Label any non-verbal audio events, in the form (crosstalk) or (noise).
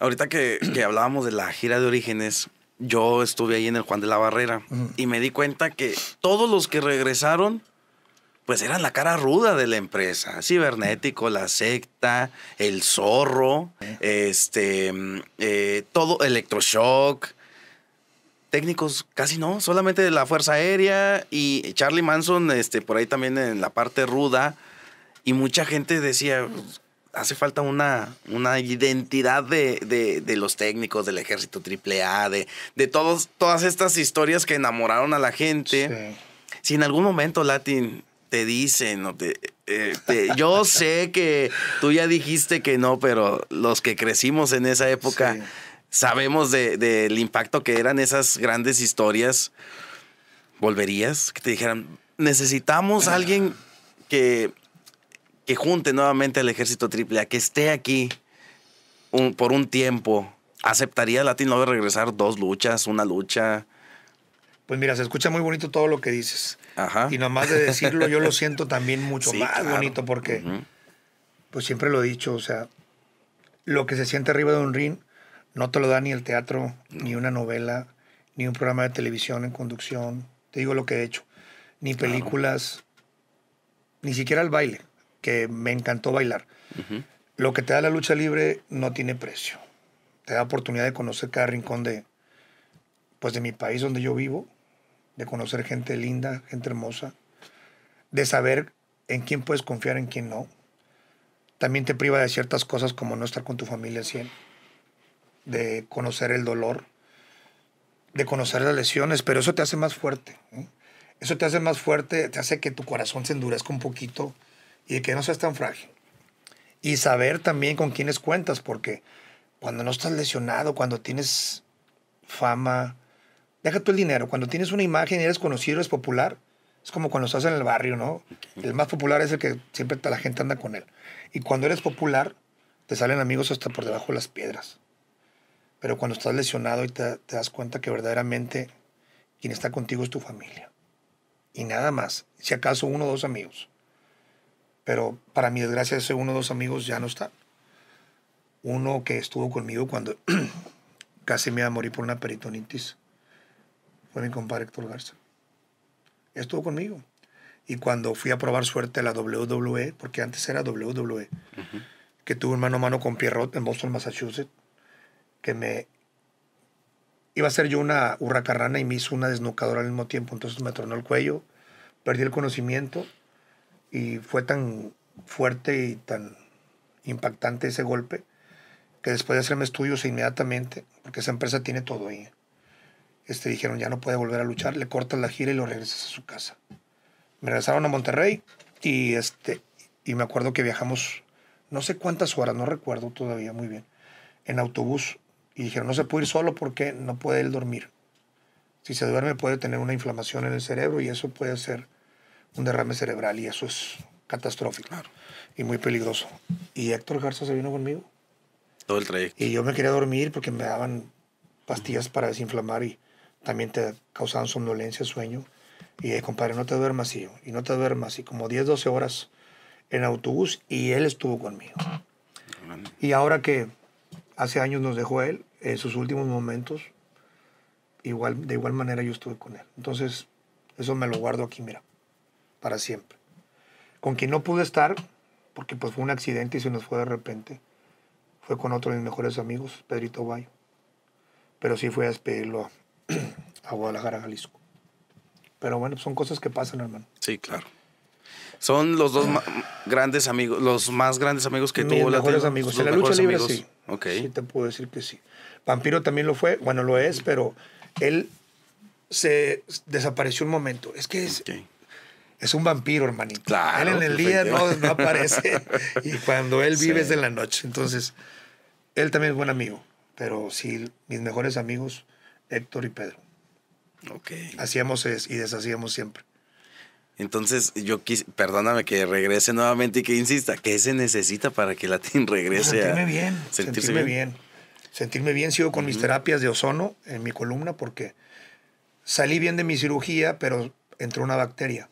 Ahorita que, hablábamos de la gira de orígenes, yo estuve ahí en el Juan de la Barrera y me di cuenta que todos los que regresaron, pues eran la cara ruda de la empresa. Cibernético, la secta, el zorro, este, eh, todo, electroshock. Técnicos casi no, solamente de la Fuerza Aérea y Charlie Manson, este, por ahí también en la parte ruda. Y mucha gente decía, hace falta una, una identidad de, los técnicos, del ejército AAA, de, de todos, todas estas historias que enamoraron a la gente. Si en algún momento, Latin, te dicen no eh, te, yo (laughs) sé que tú ya dijiste que no, pero los que crecimos en esa época sabemos del impacto que eran esas grandes historias. ¿Volverías? Que te dijeran, necesitamos a ah. alguien que que junte nuevamente al ejército triple A, que esté aquí por un tiempo. ¿Aceptaría Latin de regresar dos luchas, una lucha? Pues mira, se escucha muy bonito todo lo que dices. Ajá. Y nomás de decirlo, yo lo siento también (laughs) mucho más bonito porque, pues siempre lo he dicho, o sea, lo que se siente arriba de un ring no te lo da ni el teatro, ni una novela, ni un programa de televisión en conducción. Te digo lo que he hecho. Ni películas, ni siquiera el baile que me encantó bailar. Lo que te da la lucha libre no tiene precio. Te da oportunidad de conocer cada rincón de, pues de mi país donde yo vivo, de conocer gente linda, gente hermosa, de saber en quién puedes confiar, en quién no. También te priva de ciertas cosas como no estar con tu familia siempre, de conocer el dolor, de conocer las lesiones, pero eso te hace más fuerte. ¿eh? Eso te hace más fuerte, te hace que tu corazón se endurezca un poquito, y que no seas tan frágil. Y saber también con quiénes cuentas, porque cuando no estás lesionado, cuando tienes fama, deja tú el dinero, cuando tienes una imagen y eres conocido, eres popular, es como cuando estás en el barrio, ¿no? El más popular es el que siempre la gente anda con él. Y cuando eres popular, te salen amigos hasta por debajo de las piedras. Pero cuando estás lesionado y te, te das cuenta que verdaderamente quien está contigo es tu familia. Y nada más, si acaso uno o dos amigos. Pero para mi desgracia, ese uno o dos amigos ya no están. Uno que estuvo conmigo cuando (clears throat) casi me iba a morir por una peritonitis fue mi compadre Héctor Garza. Estuvo conmigo. Y cuando fui a probar suerte a la WWE, porque antes era WWE, que tuvo un mano a mano con Pierrot en Boston, Massachusetts, que me iba a hacer yo una hurracarrana y me hizo una desnucadora al mismo tiempo. Entonces me tronó el cuello, perdí el conocimiento y fue tan fuerte y tan impactante ese golpe que después de hacerme estudios inmediatamente, porque esa empresa tiene todo ahí, este, dijeron ya no puede volver a luchar, le cortas la gira y lo regresas a su casa. Me regresaron a Monterrey y, este, y me acuerdo que viajamos no sé cuántas horas, no recuerdo todavía muy bien, en autobús y dijeron no se puede ir solo porque no puede él dormir. Si se duerme puede tener una inflamación en el cerebro y eso puede ser un derrame cerebral y eso es catastrófico y muy peligroso. Y Héctor Garza se vino conmigo. Todo el trayecto. Y yo me quería dormir porque me daban pastillas para desinflamar y también te causaban somnolencia, sueño. Y de compadre, no te duermas y, y no te duermas. Y como 10, 12 horas en autobús y él estuvo conmigo. Y ahora que hace años nos dejó él, en sus últimos momentos, igual, de igual manera yo estuve con él. Entonces, eso me lo guardo aquí, mira para siempre. Con quien no pude estar, porque pues fue un accidente y se nos fue de repente, fue con otro de mis mejores amigos, Pedrito Bayo. Pero sí fue a despedirlo (clears throat) a, Guadalajara, Jalisco. Pero bueno, son cosas que pasan, hermano. Sí, claro. Son los dos grandes amigos, los más grandes amigos que tuvo la mejores amigos. En la lucha libre sí. Okay. Sí te puedo decir que sí. Vampiro también lo fue, bueno, lo es, pero él se desapareció un momento. Es que es, es un vampiro, hermanito. él en el día no, aparece (laughs) y cuando él vive es en la noche. Entonces, él también es buen amigo, pero sí, mis mejores amigos, Héctor y Pedro. Ok. Hacíamos es y deshacíamos siempre. Entonces, yo quise perdóname que regrese nuevamente y que insista, ¿qué se necesita para que latín regrese? Sentirme bien, sentirme bien. Sentirme bien, sigo con mis terapias de ozono en mi columna porque salí bien de mi cirugía, pero entró una bacteria